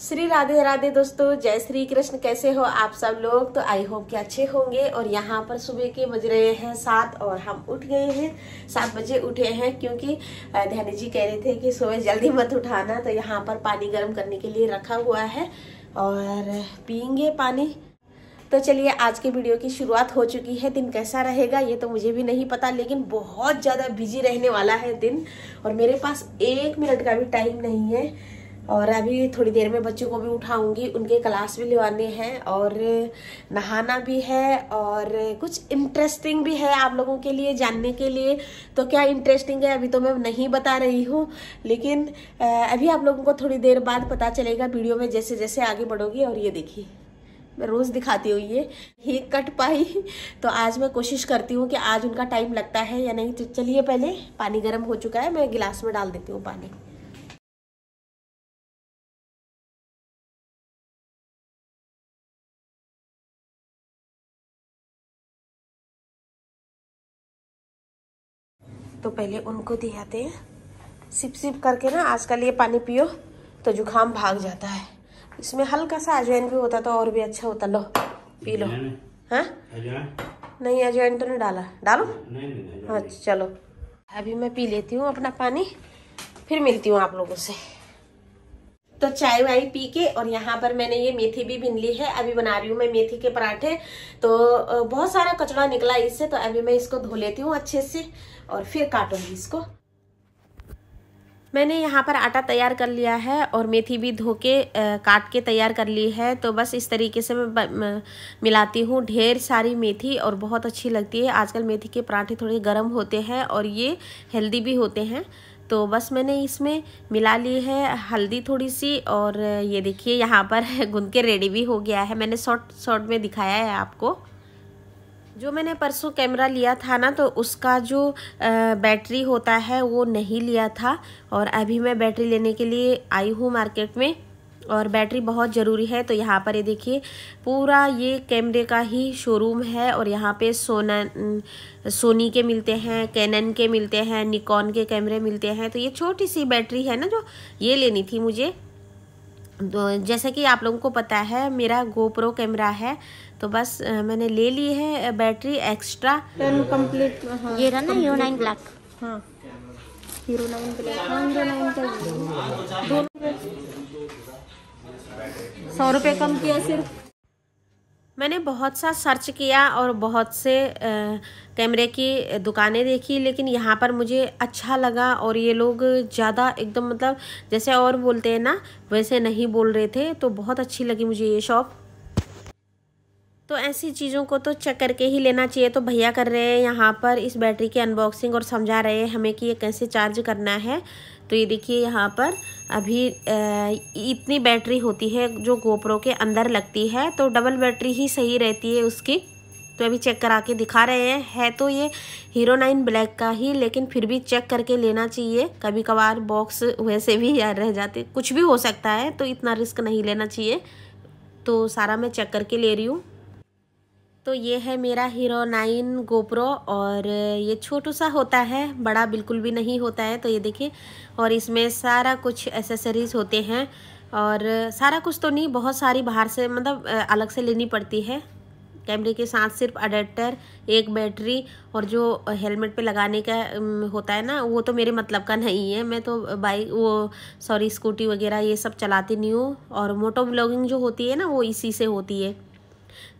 श्री राधे राधे दोस्तों जय श्री कृष्ण कैसे हो आप सब लोग तो आई होप कि अच्छे होंगे और यहाँ पर सुबह के बज रहे हैं सात और हम उठ गए हैं सात बजे उठे हैं क्योंकि ध्यान जी कह रहे थे कि सुबह जल्दी मत उठाना तो यहाँ पर पानी गर्म करने के लिए रखा हुआ है और पियेंगे पानी तो चलिए आज के वीडियो की शुरुआत हो चुकी है दिन कैसा रहेगा ये तो मुझे भी नहीं पता लेकिन बहुत ज़्यादा बिजी रहने वाला है दिन और मेरे पास एक मिनट का भी टाइम नहीं है और अभी थोड़ी देर में बच्चों को भी उठाऊंगी उनके क्लास भी लेवाने हैं और नहाना भी है और कुछ इंटरेस्टिंग भी है आप लोगों के लिए जानने के लिए तो क्या इंटरेस्टिंग है अभी तो मैं नहीं बता रही हूँ लेकिन अभी आप लोगों को थोड़ी देर बाद पता चलेगा वीडियो में जैसे जैसे आगे बढ़ोगी और ये देखिए मैं रोज़ दिखाती हूँ ये ही कट पाई तो आज मैं कोशिश करती हूँ कि आज उनका टाइम लगता है या नहीं तो चलिए पहले पानी गर्म हो चुका है मैं गिलास में डाल देती हूँ पानी तो पहले उनको दे आते हैं सिप सिप करके ना आजकल ये पानी पियो तो जुकाम भाग जाता है इसमें हल्का सा अजवाइन भी होता तो और भी अच्छा होता लो पी लो हाँ नहीं अजवाइन तो नहीं डाला डालो हाँ चलो अभी मैं पी लेती हूँ अपना पानी फिर मिलती हूँ आप लोगों से तो चाय वाय पी के और यहाँ पर मैंने ये मेथी भी बिन ली है अभी बना रही हूँ मैं मेथी के पराठे तो बहुत सारा कचड़ा निकला इससे तो अभी मैं इसको धो लेती हूँ अच्छे से और फिर काटूंगी इसको मैंने यहाँ पर आटा तैयार कर लिया है और मेथी भी धो के काट के तैयार कर ली है तो बस इस तरीके से मैं मिलाती हूँ ढेर सारी मेथी और बहुत अच्छी लगती है आजकल मेथी के पराठे थोड़े गर्म होते हैं और ये हेल्दी भी होते हैं तो बस मैंने इसमें मिला ली है हल्दी थोड़ी सी और ये देखिए यहाँ पर गुन के रेडी भी हो गया है मैंने शॉर्ट शॉर्ट में दिखाया है आपको जो मैंने परसों कैमरा लिया था ना तो उसका जो बैटरी होता है वो नहीं लिया था और अभी मैं बैटरी लेने के लिए आई हूँ मार्केट में और बैटरी बहुत ज़रूरी है तो यहाँ पर ये देखिए पूरा ये कैमरे का ही शोरूम है और यहाँ पे सोना सोनी के मिलते हैं कैनन के मिलते हैं निकॉन के कैमरे मिलते हैं तो ये छोटी सी बैटरी है ना जो ये लेनी थी मुझे तो जैसा कि आप लोगों को पता है मेरा गोप्रो कैमरा है तो बस मैंने ले ली है बैटरी एक्स्ट्रा हाँ, कम्प्लीट ये रहा ना हीरो नाइन ब्लैक हाँ Hero nine black Hero nine का सौ रुपये कम किया सिर्फ मैंने बहुत सा सर्च किया और बहुत से कैमरे की दुकानें देखी लेकिन यहाँ पर मुझे अच्छा लगा और ये लोग ज़्यादा एकदम मतलब जैसे और बोलते हैं ना वैसे नहीं बोल रहे थे तो बहुत अच्छी लगी मुझे ये शॉप तो ऐसी चीज़ों को तो चेक करके ही लेना चाहिए तो भैया कर रहे हैं यहाँ पर इस बैटरी की अनबॉक्सिंग और समझा रहे हैं हमें कि ये कैसे चार्ज करना है तो ये देखिए यहाँ पर अभी इतनी बैटरी होती है जो गोप्रो के अंदर लगती है तो डबल बैटरी ही सही रहती है उसकी तो अभी चेक करा के दिखा रहे हैं है तो ये हीरो नाइन ब्लैक का ही लेकिन फिर भी चेक करके लेना चाहिए कभी कभार बॉक्स वैसे भी यार रह जाते कुछ भी हो सकता है तो इतना रिस्क नहीं लेना चाहिए तो सारा मैं चेक करके ले रही हूँ तो ये है मेरा हीरो नाइन गोप्रो और ये छोटू सा होता है बड़ा बिल्कुल भी नहीं होता है तो ये देखिए और इसमें सारा कुछ एसेसरीज़ होते हैं और सारा कुछ तो नहीं बहुत सारी बाहर से मतलब अलग से लेनी पड़ती है कैमरे के साथ सिर्फ अडेप्टर एक बैटरी और जो हेलमेट पे लगाने का होता है ना वो तो मेरे मतलब का नहीं है मैं तो बाइक वो सॉरी स्कूटी वगैरह ये सब चलाती नहीं हूँ और मोटो ब्लॉगिंग जो होती है ना वो इसी से होती है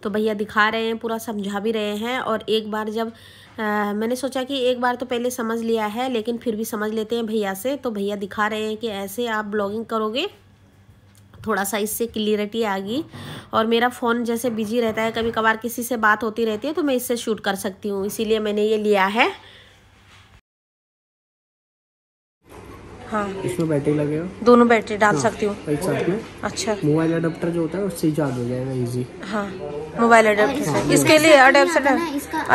तो भैया दिखा रहे हैं पूरा समझा भी रहे हैं और एक बार जब आ, मैंने सोचा कि एक बार तो पहले समझ लिया है लेकिन फिर भी समझ लेते हैं भैया से तो भैया दिखा रहे हैं कि ऐसे आप ब्लॉगिंग करोगे थोड़ा सा इससे क्लियरिटी आ गई और मेरा फ़ोन जैसे बिजी रहता है कभी कभार किसी से बात होती रहती है तो मैं इससे शूट कर सकती हूँ इसीलिए मैंने ये लिया है हाँ इसमें बैटरी लगेगा दोनों बैटरी डाल हाँ, सकती हूँ अच्छा मोबाइल अडेप्टर जो होता है उससे ही चार्ज हो जाएगा इजी हाँ मोबाइल अडेप्टर से हाँ। इसके लिए अडेप्टर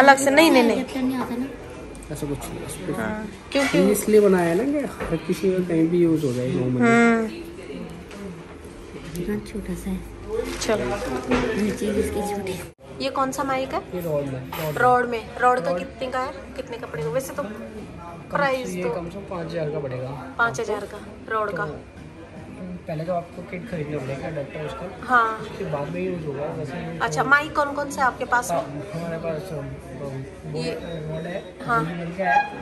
अलग से नहीं नहीं ऐसा कुछ नहीं हाँ, क्योंकि इसलिए बनाया ना कि हर किसी का कहीं भी यूज हो जाए हम्म। हाँ, छोटा सा ये कौन सा माइक है रॉड में रॉड में रॉड का कितने का है कितने कपड़े का वैसे तो प्राइस तो कम से कम पाँच हज़ार का पड़ेगा पाँच हज़ार का रोड का तो पहले तो आपको किट खरीदना पड़ेगा डॉक्टर उसका हाँ उसके बाद में यूज होगा वैसे अच्छा तो, माइक कौन कौन से आपके पास हाँ, हमारे पास तो, ये हाँ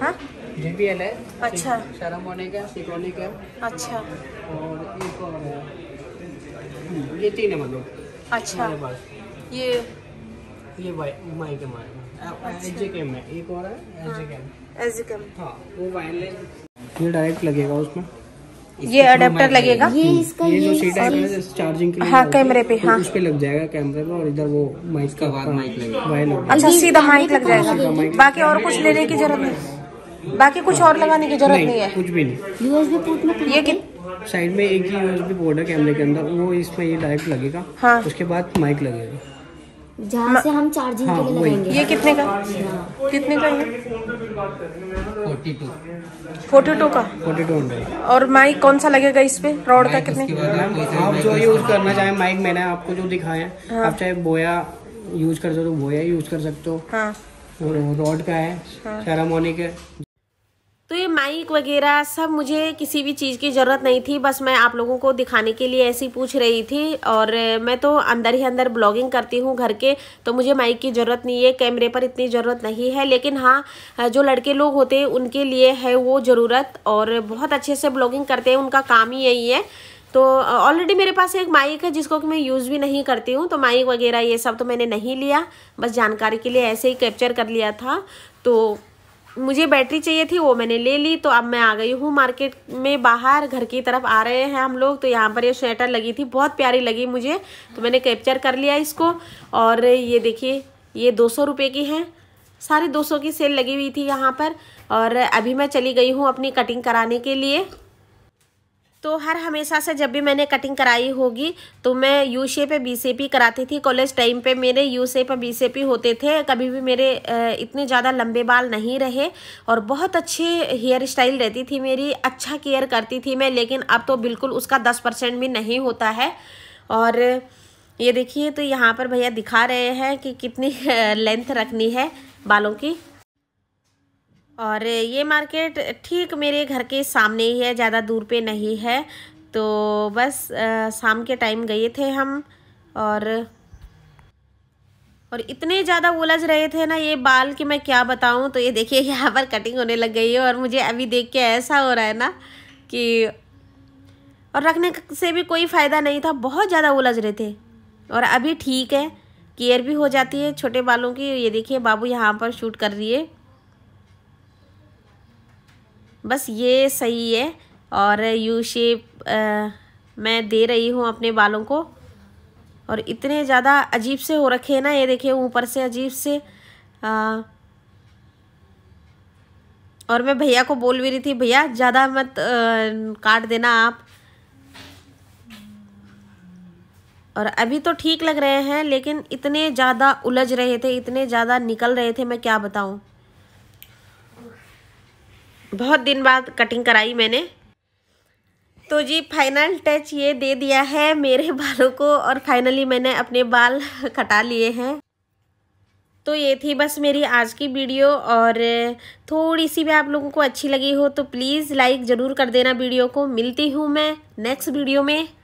हाँ जे बी एल है अच्छा सैरामोनिक है सिक्रोनिक है अच्छा और ये कौन है ये तीन है मतलब अच्छा ये ये माइक है हमारे पास हाँ। हाँ, ये डायरेक्ट लगेगा उसमें ये अडेप्टर लगेगा हम्म। ये इसका ये जो सीट है चार्जिंग के लिए हाँ कैमरे पे हाँ उस पे लग जाएगा कैमरे पे और इधर वो माइक का बाहर माइक लगेगा अच्छा सीधा माइक लग जाएगा बाकी और कुछ लेने की जरूरत नहीं बाकी कुछ और लगाने की जरूरत नहीं है कुछ भी नहीं यूएसबी पोर्ट में ये साइड में एक ही यूएसबी पोर्ट है कैमरे के अंदर वो इसमें ये डायरेक्ट लगेगा हाँ। उसके बाद माइक लगेगा जहाँ हाँ। से हम चार्जिंग हाँ, के लिए हाँ, लगाएंगे ये कितने का हाँ। कितने का है फोर्टी टू फोर्टी टू का फोर्टी टू और माइक कौन सा लगेगा इस पे रॉड का कितने आप जो यूज करना चाहे माइक मैंने आपको जो दिखाया है आप चाहे बोया यूज कर सकते हो बोया यूज कर सकते हो हाँ। रॉड का है सेरामोनिक है तो ये माइक वगैरह सब मुझे किसी भी चीज़ की ज़रूरत नहीं थी बस मैं आप लोगों को दिखाने के लिए ऐसी पूछ रही थी और मैं तो अंदर ही अंदर ब्लॉगिंग करती हूँ घर के तो मुझे माइक की ज़रूरत नहीं है कैमरे पर इतनी ज़रूरत नहीं है लेकिन हाँ जो लड़के लोग होते हैं उनके लिए है वो ज़रूरत और बहुत अच्छे से ब्लॉगिंग करते हैं उनका काम ही यही है तो ऑलरेडी मेरे पास एक माइक है जिसको कि मैं यूज़ भी नहीं करती हूँ तो माइक वगैरह ये सब तो मैंने नहीं लिया बस जानकारी के लिए ऐसे ही कैप्चर कर लिया था तो मुझे बैटरी चाहिए थी वो मैंने ले ली तो अब मैं आ गई हूँ मार्केट में बाहर घर की तरफ आ रहे हैं हम लोग तो यहाँ पर ये स्वेटर लगी थी बहुत प्यारी लगी मुझे तो मैंने कैप्चर कर लिया इसको और ये देखिए ये दो सौ की है सारी दो सौ की सेल लगी हुई थी यहाँ पर और अभी मैं चली गई हूँ अपनी कटिंग कराने के लिए तो हर हमेशा से जब भी मैंने कटिंग कराई होगी तो मैं यू शेप या बी सी ही कराती थी कॉलेज टाइम पे मेरे यू शेप या बी सी ही होते थे कभी भी मेरे इतने ज़्यादा लंबे बाल नहीं रहे और बहुत अच्छे हेयर स्टाइल रहती थी मेरी अच्छा केयर करती थी मैं लेकिन अब तो बिल्कुल उसका दस परसेंट भी नहीं होता है और ये देखिए तो यहाँ पर भैया दिखा रहे हैं कि कितनी लेंथ रखनी है बालों की और ये मार्केट ठीक मेरे घर के सामने ही है ज़्यादा दूर पे नहीं है तो बस शाम के टाइम गए थे हम और और इतने ज़्यादा उलझ रहे थे ना ये बाल कि मैं क्या बताऊँ तो ये देखिए यहाँ पर कटिंग होने लग गई है और मुझे अभी देख के ऐसा हो रहा है ना कि और रखने से भी कोई फ़ायदा नहीं था बहुत ज़्यादा उलझ रहे थे और अभी ठीक है केयर भी हो जाती है छोटे बालों की ये देखिए बाबू यहाँ पर शूट कर रही है बस ये सही है और यू शेप मैं दे रही हूँ अपने बालों को और इतने ज़्यादा अजीब से हो रखे हैं ना ये देखिए ऊपर से अजीब से आ, और मैं भैया को बोल भी रही थी भैया ज़्यादा मत आ, काट देना आप और अभी तो ठीक लग रहे हैं लेकिन इतने ज़्यादा उलझ रहे थे इतने ज़्यादा निकल रहे थे मैं क्या बताऊँ बहुत दिन बाद कटिंग कराई मैंने तो जी फाइनल टच ये दे दिया है मेरे बालों को और फाइनली मैंने अपने बाल कटा लिए हैं तो ये थी बस मेरी आज की वीडियो और थोड़ी सी भी आप लोगों को अच्छी लगी हो तो प्लीज़ लाइक ज़रूर कर देना वीडियो को मिलती हूँ मैं नेक्स्ट वीडियो में